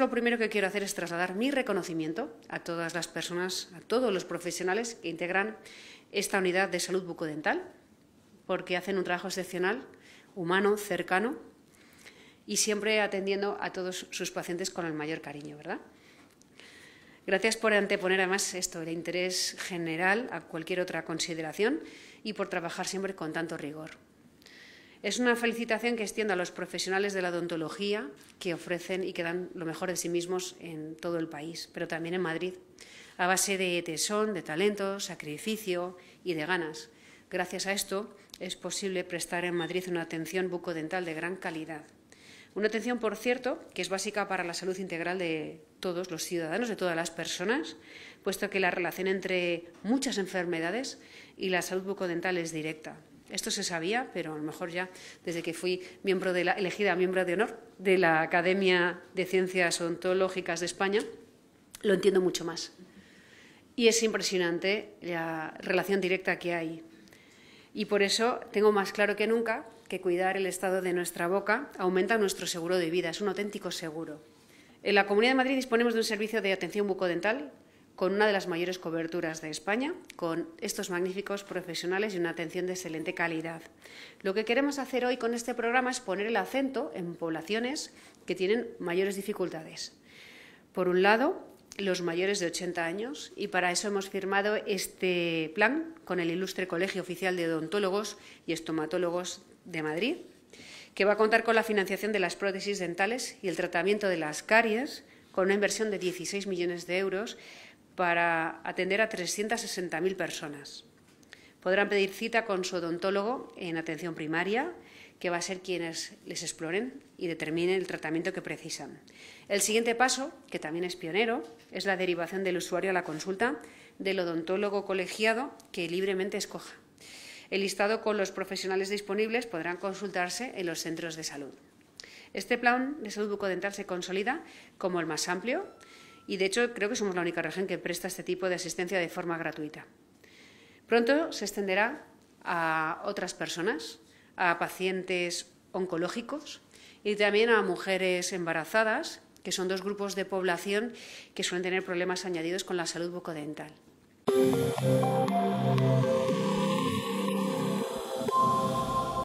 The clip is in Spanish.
lo primero que quiero hacer es trasladar mi reconocimiento a todas las personas, a todos los profesionales que integran esta unidad de salud bucodental, porque hacen un trabajo excepcional, humano, cercano y siempre atendiendo a todos sus pacientes con el mayor cariño, ¿verdad? Gracias por anteponer además esto, el interés general a cualquier otra consideración y por trabajar siempre con tanto rigor. Es una felicitación que extiendo a los profesionales de la odontología que ofrecen y que dan lo mejor de sí mismos en todo el país, pero también en Madrid, a base de tesón, de talento, sacrificio y de ganas. Gracias a esto es posible prestar en Madrid una atención bucodental de gran calidad. Una atención, por cierto, que es básica para la salud integral de todos los ciudadanos, de todas las personas, puesto que la relación entre muchas enfermedades y la salud bucodental es directa. Esto se sabía, pero a lo mejor ya desde que fui miembro de la, elegida miembro de honor de la Academia de Ciencias Ontológicas de España, lo entiendo mucho más. Y es impresionante la relación directa que hay. Y por eso tengo más claro que nunca que cuidar el estado de nuestra boca aumenta nuestro seguro de vida, es un auténtico seguro. En la Comunidad de Madrid disponemos de un servicio de atención bucodental con una de las mayores coberturas de España, con estos magníficos profesionales y una atención de excelente calidad. Lo que queremos hacer hoy con este programa es poner el acento en poblaciones que tienen mayores dificultades. Por un lado, los mayores de 80 años y para eso hemos firmado este plan con el ilustre Colegio Oficial de Odontólogos y Estomatólogos de Madrid, que va a contar con la financiación de las prótesis dentales y el tratamiento de las caries con una inversión de 16 millones de euros para atender a 360.000 personas. Podrán pedir cita con su odontólogo en atención primaria, que va a ser quienes les exploren y determinen el tratamiento que precisan. El siguiente paso, que también es pionero, es la derivación del usuario a la consulta del odontólogo colegiado que libremente escoja. El listado con los profesionales disponibles podrán consultarse en los centros de salud. Este plan de salud bucodental se consolida como el más amplio y, de hecho, creo que somos la única región que presta este tipo de asistencia de forma gratuita. Pronto se extenderá a otras personas, a pacientes oncológicos y también a mujeres embarazadas, que son dos grupos de población que suelen tener problemas añadidos con la salud bucodental.